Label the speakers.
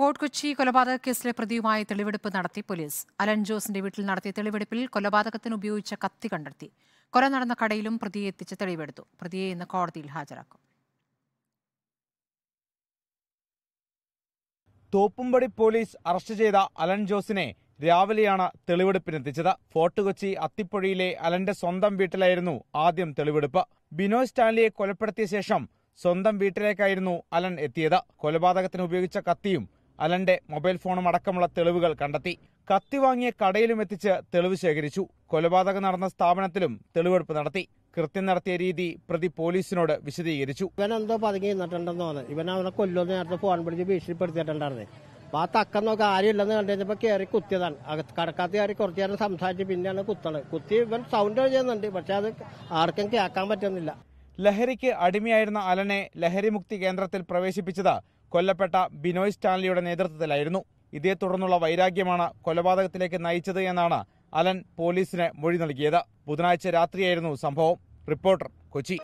Speaker 1: fort Kochi കൊലപാതക കേസിലെ പ്രതിയുമായി തെളിവെടുപ്പ് നടത്തി പോലീസ് അലൻ ജോസിന്റെ വീട്ടിൽ നടത്തിയ തെളിവെടുപ്പിൽ കൊലപാതകത്തിന് ഉപയോഗിച്ച കത്തി കണ്ടെത്തി കൊല നടന്ന കടയിലും പ്രതിയെ എത്തിച്ച് തെളിവെടുത്തു പ്രതിയെ ഇന്ന് കോടതിയിൽ ഹാജരാക്കും
Speaker 2: തോപ്പുംപടി പോലീസ് അറസ്റ്റ് ചെയ്ത അലൻ ജോസിനെ രാവിലെയാണ് തെളിവെടുപ്പിനെത്തിച്ചത് ഫോർട്ട് കൊച്ചി അത്തിപ്പുഴയിലെ അലന്റെ സ്വന്തം വീട്ടിലായിരുന്നു ആദ്യം തെളിവെടുപ്പ് ബിനോയ് സ്റ്റാൻലിയെ കൊലപ്പെടുത്തിയ ശേഷം സ്വന്തം വീട്ടിലേക്കായിരുന്നു അലൻ എത്തിയത് കൊലപാതകത്തിന് ഉപയോഗിച്ച കത്തിയും അലന്റെ മൊബൈൽ ഫോണും അടക്കമുള്ള തെളിവുകൾ കണ്ടെത്തി കത്തി വാങ്ങിയ കടയിലും എത്തിച്ച് തെളിവ് ശേഖരിച്ചു കൊലപാതകം നടന്ന സ്ഥാപനത്തിലും തെളിവെടുപ്പ് നടത്തി കൃത്യം നടത്തിയ രീതി പ്രതി പോലീസിനോട്
Speaker 3: വിശദീകരിച്ചു ഇവൻ എന്തോ പതുങ്ങി നിന്നിട്ടുണ്ടെന്ന് തോന്നുന്നു ഇവൻ അവനെ കൊല്ലോ നേരത്തെ ഫോൺ പിടിച്ച് ഭീഷണിപ്പെടുത്തിയിട്ടുണ്ടായിരുന്നു അപ്പൊ ആ തക്കം നോക്കി ആരുമില്ലെന്ന് കയറി കുത്തിയതാണ് കടക്കാത്ത കയറി കുറച്ചു നേരം സംസാരിച്ച് പിന്നെയാണ് കുത്തണത് കുത്തി ഇവൻ സൗണ്ട് ചെയ്യുന്നുണ്ട് പക്ഷെ അത് ആർക്കും കേൾക്കാൻ പറ്റുന്നില്ല
Speaker 2: ലഹരിക്ക് അടിമയായിരുന്ന അലനെ ലഹരിമുക്തി കേന്ദ്രത്തിൽ പ്രവേശിപ്പിച്ചത് കൊല്ലപ്പെട്ട ബിനോയ് സ്റ്റാൻലിയുടെ നേതൃത്വത്തിലായിരുന്നു ഇതേ തുടർന്നുള്ള വൈരാഗ്യമാണ് കൊലപാതകത്തിലേക്ക് നയിച്ചത് എന്നാണ് അലൻ പോലീസിന് മൊഴി നൽകിയത് ബുധനാഴ്ച രാത്രിയായിരുന്നു സംഭവം റിപ്പോർട്ടർ കൊച്ചി